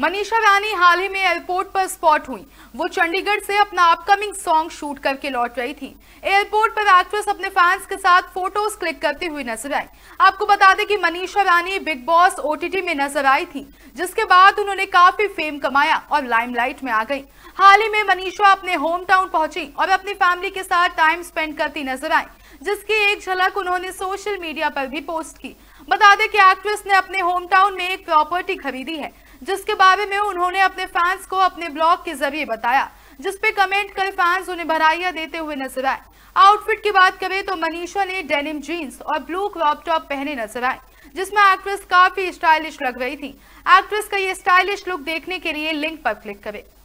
मनीषा रानी हाल ही में एयरपोर्ट पर स्पॉट हुई वो चंडीगढ़ से अपना अपकमिंग सॉन्ग शूट करके लौट रही थी एयरपोर्ट पर एक्ट्रेस अपने फैंस के साथ फोटोज क्लिक करती हुई नजर आई आपको बता दें कि Manisha Rani Bigg Boss OTT में नजर आई थी जिसके बाद उन्होंने काफी फेम कमाया और लाइमलाइट में आ गई हाल ही में मनीषा अपने होम टाउन पहुंची और अपनी फैमिली के साथ टाइम स्पेंड करती नजर आई जिसकी एक झलक उन्होंने सोशल मीडिया पर भी पोस्ट की बता दें कि एक्ट्रेस ने अपने होम टाउन में एक प्रॉपर्टी खरीदी है जिसके बारे में उन्होंने अपने फैंस को अपने ब्लॉग के जरिए बताया जिसपे कमेंट कर फैंस उन्हें बधाइया देते हुए नजर आए आउटफिट की बात करें तो मनीषा ने डेनिम जीन्स और ब्लू क्रॉप टॉप पहने नजर आए जिसमें एक्ट्रेस काफी स्टाइलिश लग रही थी एक्ट्रेस का ये स्टाइलिश लुक देखने के लिए लिंक पर क्लिक करें